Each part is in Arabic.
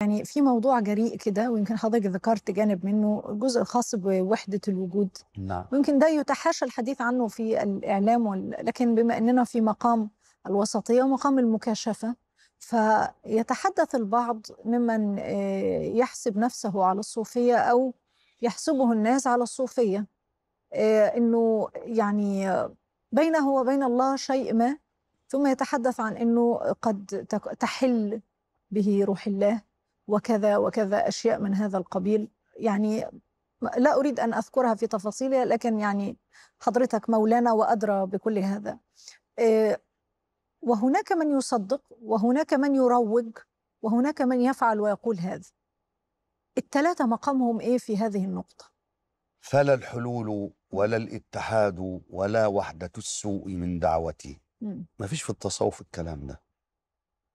يعني في موضوع جريء كده ويمكن حضرتك ذكرت جانب منه الجزء الخاص بوحدة الوجود نعم ويمكن ده يتحاشى الحديث عنه في الإعلام وال... لكن بما أننا في مقام الوسطية ومقام المكاشفة فيتحدث البعض ممن آه، يحسب نفسه على الصوفية أو يحسبه الناس على الصوفية آه، أنه يعني بينه وبين الله شيء ما ثم يتحدث عن أنه قد تحل به روح الله وكذا وكذا أشياء من هذا القبيل يعني لا أريد أن أذكرها في تفاصيلها لكن يعني حضرتك مولانا وأدرى بكل هذا آه، وهناك من يصدق وهناك من يروج وهناك من يفعل ويقول هذا الثلاثة مقامهم إيه في هذه النقطة فلا الحلول ولا الاتحاد ولا وحدة السوء من دعوته ما فيش في التصوف الكلام ده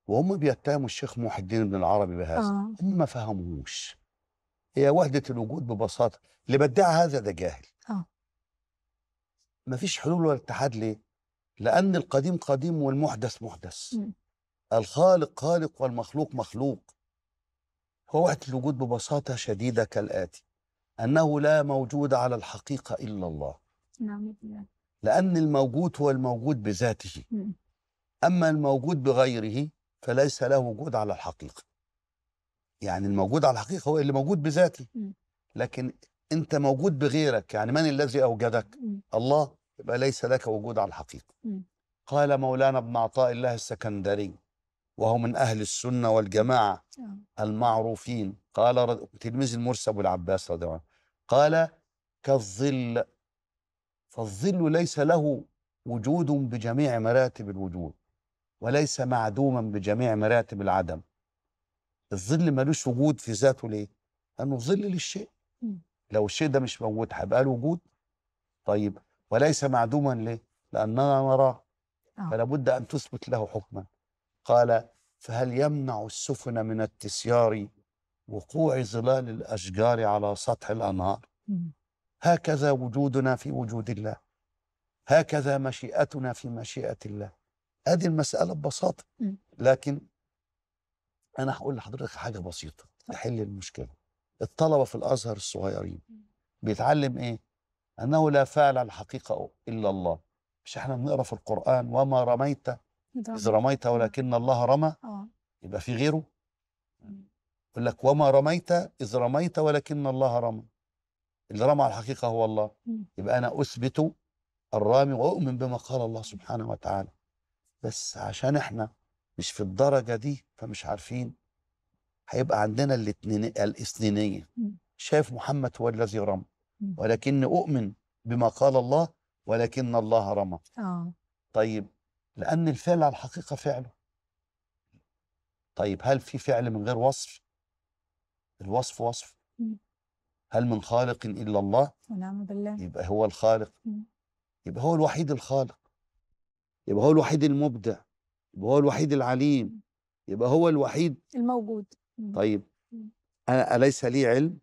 وهم بيتهموا الشيخ محي الدين ابن العربي بهذا آه. هم ما فهموش هي وحدة الوجود ببساطة اللي بدعها هذا ده جاهل آه. مفيش حلول ولا اتحاد ليه لأن القديم قديم والمحدث محدث م. الخالق خالق والمخلوق مخلوق هو وحدة الوجود ببساطة شديدة كالآتي أنه لا موجود على الحقيقة إلا الله نعم لأن الموجود هو الموجود بذاته م. أما الموجود بغيره فليس له وجود على الحقيقه يعني الموجود على الحقيقه هو اللي موجود بذاته لكن انت موجود بغيرك يعني من الذي اوجدك الله يبقى ليس لك وجود على الحقيقه قال مولانا ابن عطاء الله السكندري وهو من أهل السنة والجماعة آه. المعروفين قال تلميذ المرسى أبو العباس رضي الله عنه قال كالظل فالظل ليس له وجود بجميع مراتب الوجود وليس معدوما بجميع مراتب العدم الظل ملوش وجود في ذاته ليه؟ لأنه ظل للشيء لو الشيء ده مش موجود هيبقى له وجود طيب وليس معدوما ليه؟ لأننا نراه آه. فلا بد أن تثبت له حكما قال فهل يمنع السفن من التسيار وقوع ظلال الأشجار على سطح الأنهار هكذا وجودنا في وجود الله هكذا مشيئتنا في مشيئة الله ادي المساله ببساطه لكن انا هقول لحضرتك حاجه بسيطه تحل المشكله الطلبه في الازهر الصغيرين بيتعلم ايه انه لا فعل الحقيقه الا الله مش احنا بنقرا في القران وما رميت اذ رميت ولكن الله رمى آه. يبقى في غيره يقول لك وما رميت اذ رميت ولكن الله رمى اللي رمى على الحقيقه هو الله يبقى انا اثبت الرامي واؤمن بما قال الله سبحانه وتعالى بس عشان احنا مش في الدرجه دي فمش عارفين هيبقى عندنا الاثنين الاثنينيه شايف محمد هو الذي رمى ولكن اؤمن بما قال الله ولكن الله رمى اه طيب لان الفعل على الحقيقه فعله طيب هل في فعل من غير وصف الوصف وصف هل من خالق الا الله ونعم بالله يبقى هو الخالق يبقى هو الوحيد الخالق يبقى هو الوحيد المبدع يبقى هو الوحيد العليم يبقى هو الوحيد الموجود طيب أنا أليس لي علم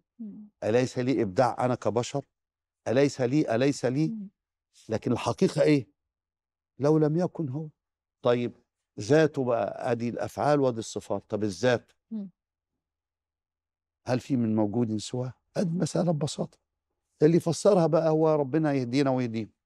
أليس لي إبداع أنا كبشر أليس لي أليس لي لكن الحقيقة إيه لو لم يكن هو طيب ذاته بقى أدي الأفعال وأدي الصفات طب الذات هل في من موجود سواه؟ أدي مسألة ببساطة اللي يفسرها بقى هو ربنا يهدينا ويهدينا